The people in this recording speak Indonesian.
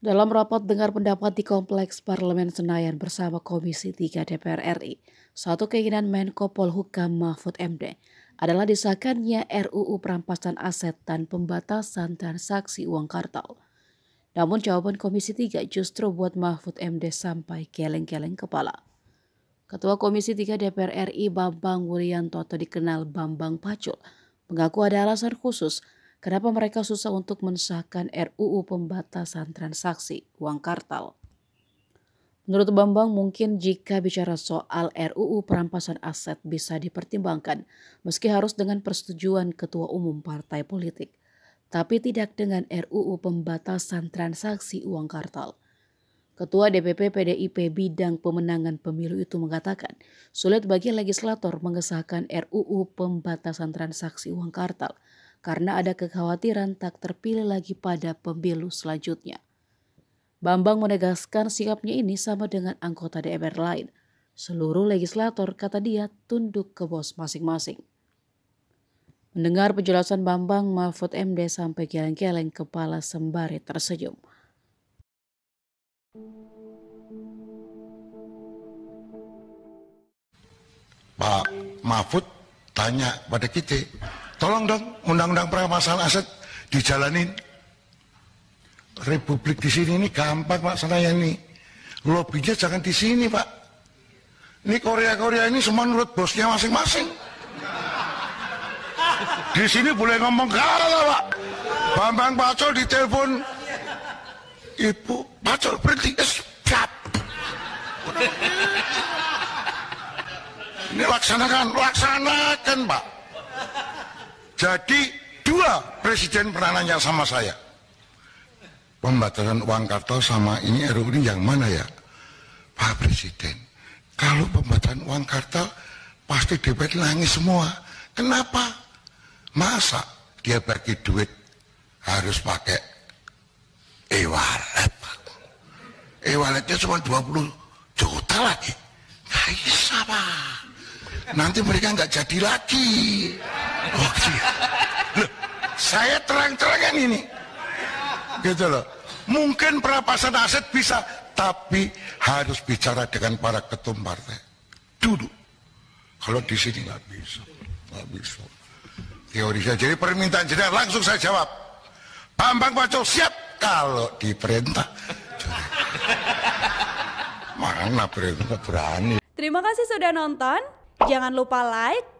Dalam rapat dengar pendapat di Kompleks Parlemen Senayan bersama Komisi 3 DPR RI, satu keinginan Menko Polhukam Mahfud MD adalah disahkannya RUU perampasan aset dan pembatasan transaksi uang kartal. Namun jawaban Komisi 3 justru buat Mahfud MD sampai geleng-geleng kepala. Ketua Komisi 3 DPR RI Bambang Wuryanto atau dikenal Bambang Pacul mengaku ada alasan khusus Kenapa mereka susah untuk mensahkan RUU pembatasan transaksi uang kartal? Menurut Bambang, mungkin jika bicara soal RUU perampasan aset bisa dipertimbangkan, meski harus dengan persetujuan ketua umum partai politik, tapi tidak dengan RUU pembatasan transaksi uang kartal. Ketua DPP PDIP bidang pemenangan pemilu itu mengatakan, sulit bagi legislator mengesahkan RUU pembatasan transaksi uang kartal karena ada kekhawatiran tak terpilih lagi pada pemilu selanjutnya. Bambang menegaskan sikapnya ini sama dengan anggota DPR lain. Seluruh legislator, kata dia, tunduk ke bos masing-masing. Mendengar penjelasan Bambang, Mahfud MD sampai geleng-geleng kepala sembari tersenyum. Pak Mahfud tanya pada kita, Tolong dong undang-undang perampasan aset dijalanin. Republik di sini ini gampang Pak Senayan ini. Lobinya jangan di sini Pak. Ini Korea-Korea ini semua nurut bosnya masing-masing. Di sini boleh ngomong kalah Pak. Bambang di telepon Ibu Pacol berhenti. Eh, siap. Ini laksanakan, laksanakan Pak. Jadi dua presiden pernah nanya sama saya. Pembatasan uang kartal sama ini RU ini yang mana ya? Pak Presiden, kalau pembatasan uang kartal pasti DPR nangis semua. Kenapa? Masa dia bagi duit harus pakai e-wallet. E-walletnya cuma 20 juta lagi. Nggak bisa, Pak. Nanti mereka nggak jadi lagi oh, iya. Loh, saya terang-terangan ini gitu loh mungkin perampasan aset bisa tapi harus bicara dengan para ketum partai duduk kalau di sini nggak bisa nggak bisa teori saya jadi permintaan jeda langsung saya jawab Bambang Pacul siap kalau diperintah mana perintah berani terima kasih sudah nonton jangan lupa like